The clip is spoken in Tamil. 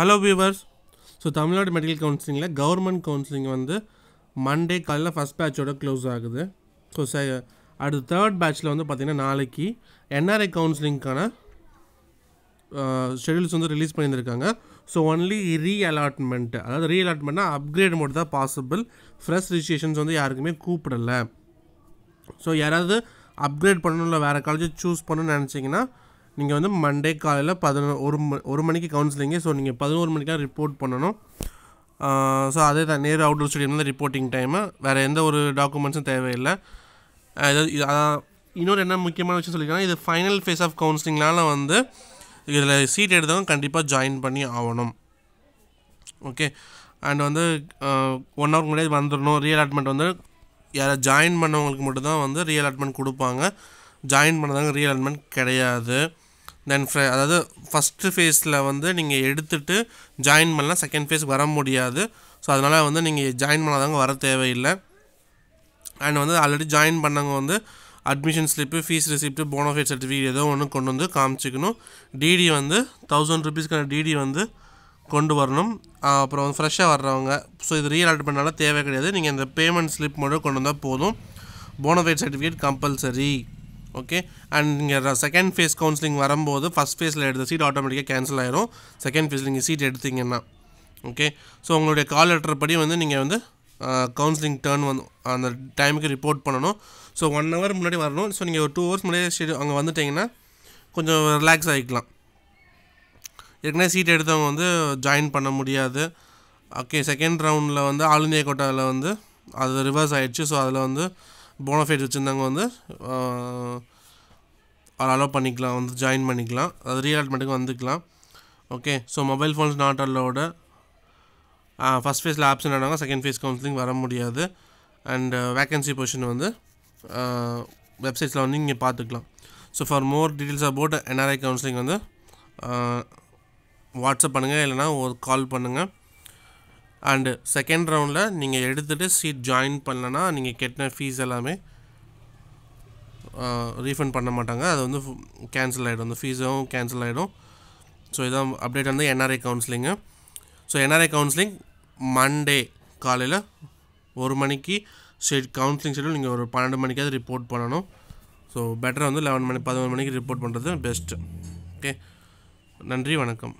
hello viewers so Tamil Nadu medical கவுன்சிலிங்கில் கவர்மெண்ட் கவுன்சிலிங் வந்து மண்டே காலையில் ஃபஸ்ட் பேட்சோட க்ளோஸ் ஆகுது ஸோ ச அடுத்து தேர்ட் பேட்ச்சில் வந்து பார்த்திங்கன்னா நாளைக்கு என்ஆர்ஐ கவுன்சிலிங்க்கான ஷெடியூல்ஸ் வந்து ரிலீஸ் பண்ணியிருக்காங்க ஸோ ஒன்லி ரீ அலாட்மெண்ட்டு அதாவது ரீ அலாட்மெண்ட்னா அப்கிரேட் மட்டும் தான் பாசிபிள் ஃப்ரெஷ் ரிஜிஸ்ட்ரேஷன்ஸ் வந்து யாருக்குமே கூப்பிடலை ஸோ யாராவது அப்கிரேட் பண்ணணும்ல வேறு காலேஜ் சூஸ் பண்ணணும்னு நினச்சிங்கன்னா நீங்கள் வந்து மண்டே காலையில் பதினொரு ஒரு ஒரு மணிக்கு கவுன்சிலிங்கு ஸோ நீங்கள் பதினோரு மணிக்கெலாம் ரிப்போர்ட் பண்ணணும் ஸோ அதே தான் நேரு ஸ்டேடியம் தான் ரிப்போர்ட்டிங் டைமு வேறு எந்த ஒரு டாக்குமெண்ட்ஸும் தேவையில்லை இது இன்னொரு என்ன முக்கியமான விஷயம் சொல்லிக்கிறேன்னா இது ஃபைனல் ஃபேஸ் ஆஃப் கவுன்சிலிங்னால வந்து இதில் சீட் எடுத்தவங்க கண்டிப்பாக ஜாயின் பண்ணி ஆகணும் ஓகே அண்ட் வந்து ஒன் ஹவர் முன்னாடி வந்துடணும் ரீஅலாட்மெண்ட் வந்து யாரை ஜாயின் பண்ணவங்களுக்கு மட்டும்தான் வந்து ரீஅலாட்மெண்ட் கொடுப்பாங்க ஜாயின் பண்ணதாங்க ரீஅலாட்மெண்ட் கிடையாது தென் அதாவது ஃபஸ்ட்டு ஃபேஸில் வந்து நீங்கள் எடுத்துகிட்டு ஜாயின் பண்ணலாம் செகண்ட் ஃபேஸ் வர முடியாது ஸோ அதனால் வந்து நீங்கள் ஜாயின் பண்ணாதவங்க வர தேவையில்லை அண்ட் வந்து ஆல்ரெடி ஜாயின் பண்ணவங்க வந்து admission slip fees receipt bona fide certificate ஏதோ ஒன்று கொண்டு வந்து காமிச்சிக்கணும் டிடி வந்து தௌசண்ட் ருபீஸ்க்கான டிடி வந்து கொண்டு வரணும் அப்புறம் வந்து ஃப்ரெஷ்ஷாக வர்றவங்க ஸோ இது ரீஆர்டர் பண்ணாலும் தேவை கிடையாது நீங்கள் இந்த பேமெண்ட் ஸ்லிப் மட்டும் கொண்டு வந்தால் போதும் bona fide certificate compulsory okay and நீங்கள் செகண்ட் ஃபேஸ் கவுன்சிலிங் வரும்போது ஃபஸ்ட் ஃபேஸில் எடுத்த சீட் ஆட்டோமேட்டிக்காக கேன்சல் ஆயிரும் செகண்ட் ஃபேஸில் நீங்கள் சீட் எடுத்தீங்கன்னா ஓகே ஸோ உங்களுடைய கால் லெட்டர் படி வந்து நீங்கள் வந்து கவுன்சிலிங் டேர்ன் வந்து அந்த டைமுக்கு ரிப்போர்ட் பண்ணணும் ஸோ ஒன் ஹவர் முன்னாடி வரணும் ஸோ நீங்கள் ஒரு டூ ஹவர்ஸ் முன்னாடியே அங்கே வந்துட்டிங்கன்னா கொஞ்சம் ரிலாக்ஸ் ஆகிக்கலாம் ஏற்கனவே சீட் எடுத்தவங்க வந்து ஜாயின் பண்ண முடியாது ஓகே செகண்ட் ரவுண்டில் வந்து ஆல் இந்தியா கோட்டாவில் வந்து அது ரிவர்ஸ் ஆகிடுச்சு ஸோ அதில் வந்து போனஃபைட் வச்சுருந்தாங்க வந்து அவர் அலோவ் பண்ணிக்கலாம் வந்து ஜாயின் பண்ணிக்கலாம் அது ரீஅலாட்மெண்ட்டுக்கு வந்துக்கலாம் okay so mobile phones not allowed first ஃபேஸில் ஆப்ஷன் ஆனாங்க செகண்ட் ஃபேஸ் கவுன்சிலிங் வர முடியாது அண்ட் வேக்கன்சி பொசிஷன் வந்து வெப்சைட்ஸில் வந்து இங்கே பார்த்துக்கலாம் so for more details about NRI counselling வந்து வாட்ஸ்அப் பண்ணுங்கள் இல்லைனா ஒரு கால் பண்ணுங்கள் அண்டு செகண்ட் ரவுண்டில் நீங்கள் எடுத்துகிட்டு சீட் ஜாயின் பண்ணலன்னா நீங்கள் கெட்டின ஃபீஸ் எல்லாமே ரீஃபண்ட் பண்ண மாட்டாங்க அது வந்து கேன்சல் ஆகிடும் அந்த ஃபீஸும் கேன்சல் ஆகிடும் ஸோ இதான் அப்டேட் வந்து என்ஆர்ஐ கவுன்சிலிங்கு ஸோ என்ஆர்ஐ கவுன்சிலிங் மண்டே காலையில் ஒரு மணிக்கு ஷெட் கவுன்சிலிங் ஷெட்யூல் நீங்கள் ஒரு பன்னெண்டு மணிக்காவது ரிப்போர்ட் பண்ணணும் ஸோ பெட்டராக வந்து லெவன் மணி பதினொன்று மணிக்கு ரிப்போர்ட் பண்ணுறது பெஸ்ட்டு ஓகே நன்றி வணக்கம்